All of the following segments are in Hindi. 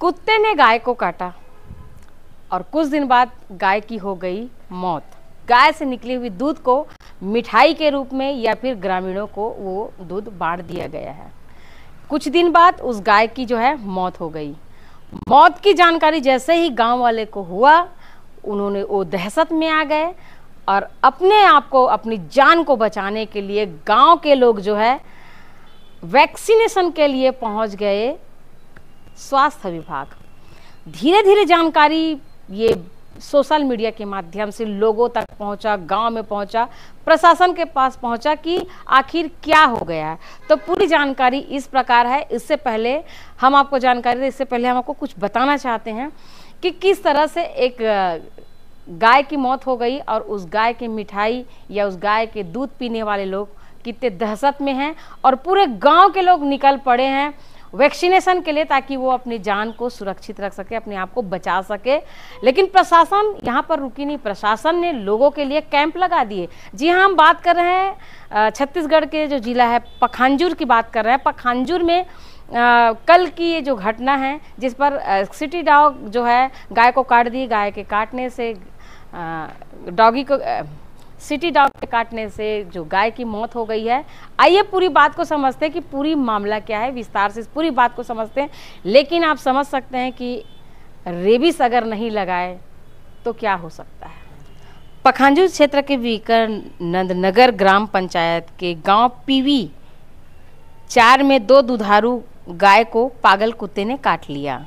कुत्ते ने गाय को काटा और कुछ दिन बाद गाय की हो गई मौत गाय से निकली हुई दूध को मिठाई के रूप में या फिर ग्रामीणों को वो दूध बांट दिया गया है कुछ दिन बाद उस गाय की जो है मौत हो गई मौत की जानकारी जैसे ही गांव वाले को हुआ उन्होंने वो दहशत में आ गए और अपने आप को अपनी जान को बचाने के लिए गांव के लोग जो है वैक्सीनेशन के लिए पहुंच गए स्वास्थ्य विभाग धीरे धीरे जानकारी ये सोशल मीडिया के माध्यम से लोगों तक पहुंचा गांव में पहुंचा प्रशासन के पास पहुंचा कि आखिर क्या हो गया है तो पूरी जानकारी इस प्रकार है इससे पहले हम आपको जानकारी दें इससे पहले हम आपको कुछ बताना चाहते हैं कि किस तरह से एक गाय की मौत हो गई और उस गाय की मिठाई या उस गाय के दूध पीने वाले लोग कितने दहशत में हैं और पूरे गांव के लोग निकल पड़े हैं वैक्सीनेशन के लिए ताकि वो अपनी जान को सुरक्षित रख सके अपने आप को बचा सके लेकिन प्रशासन यहाँ पर रुकी नहीं प्रशासन ने लोगों के लिए कैंप लगा दिए जी हाँ हम बात कर रहे हैं छत्तीसगढ़ के जो जिला है पखांजूर की बात कर रहे हैं पखांजूर में आ, कल की ये जो घटना है जिस पर सिटी डॉग जो है गाय को काट दी गाय के काटने से डॉगी को आ, सिटी डॉग के काटने से जो गाय की मौत हो गई है आइए पूरी बात को समझते हैं कि पूरी मामला क्या है विस्तार से पूरी बात को समझते हैं लेकिन आप समझ सकते हैं कि रेबिस अगर नहीं लगाए तो क्या हो सकता है पखांजू क्षेत्र के वीकर नंदनगर ग्राम पंचायत के गांव पीवी चार में दो दुधारू गाय को पागल कुत्ते ने काट लिया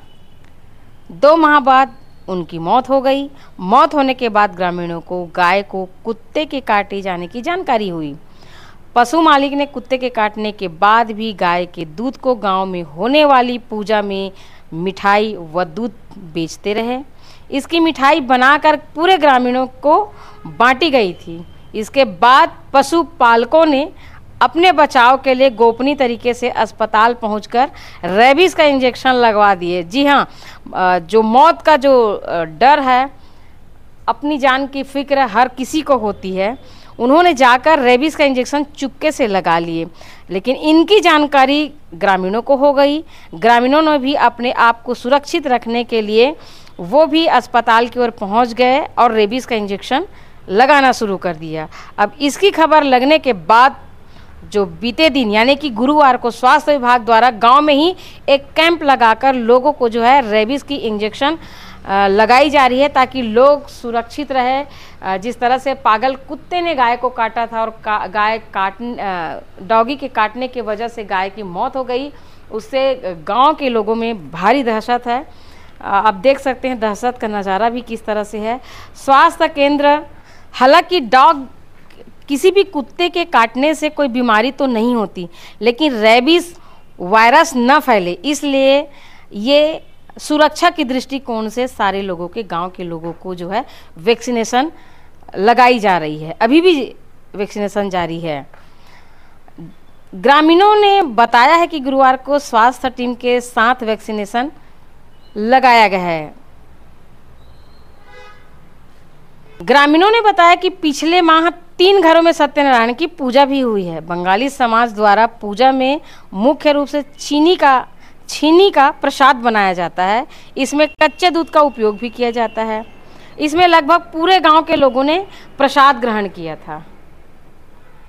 दो माह बाद उनकी मौत हो गई मौत होने के बाद ग्रामीणों को गाय को कुत्ते के काटे जाने की जानकारी हुई पशु मालिक ने कुत्ते के काटने के बाद भी गाय के दूध को गांव में होने वाली पूजा में मिठाई व दूध बेचते रहे इसकी मिठाई बनाकर पूरे ग्रामीणों को बांटी गई थी इसके बाद पशुपालकों ने अपने बचाव के लिए गोपनीय तरीके से अस्पताल पहुंचकर रेबीज़ का इंजेक्शन लगवा दिए जी हाँ जो मौत का जो डर है अपनी जान की फिक्र हर किसी को होती है उन्होंने जाकर रेबीज़ का इंजेक्शन चुपके से लगा लिए लेकिन इनकी जानकारी ग्रामीणों को हो गई ग्रामीणों ने भी अपने आप को सुरक्षित रखने के लिए वो भी अस्पताल की ओर पहुंच गए और रेबीज़ का इंजेक्शन लगाना शुरू कर दिया अब इसकी खबर लगने के बाद जो बीते दिन यानी कि गुरुवार को स्वास्थ्य विभाग द्वारा गांव में ही एक कैंप लगाकर लोगों को जो है रेबीज़ की इंजेक्शन लगाई जा रही है ताकि लोग सुरक्षित रहे जिस तरह से पागल कुत्ते ने गाय को काटा था और का, गाय काट डॉगी के काटने की वजह से गाय की मौत हो गई उससे गांव के लोगों में भारी दहशत है आप देख सकते हैं दहशत का नज़ारा भी किस तरह से है स्वास्थ्य केंद्र हालांकि डॉग किसी भी कुत्ते के काटने से कोई बीमारी तो नहीं होती लेकिन रेबीज वायरस न फैले इसलिए ये सुरक्षा की दृष्टिकोण से सारे लोगों के गांव के लोगों को जो है वैक्सीनेशन लगाई जा रही है अभी भी वैक्सीनेशन जारी है ग्रामीणों ने बताया है कि गुरुवार को स्वास्थ्य टीम के साथ वैक्सीनेशन लगाया गया है ग्रामीणों ने बताया कि पिछले माह तीन घरों में सत्यनारायण की पूजा भी हुई है बंगाली समाज द्वारा पूजा में मुख्य रूप से चीनी का छीनी का प्रसाद बनाया जाता है इसमें कच्चे दूध का उपयोग भी किया जाता है इसमें लगभग पूरे गांव के लोगों ने प्रसाद ग्रहण किया था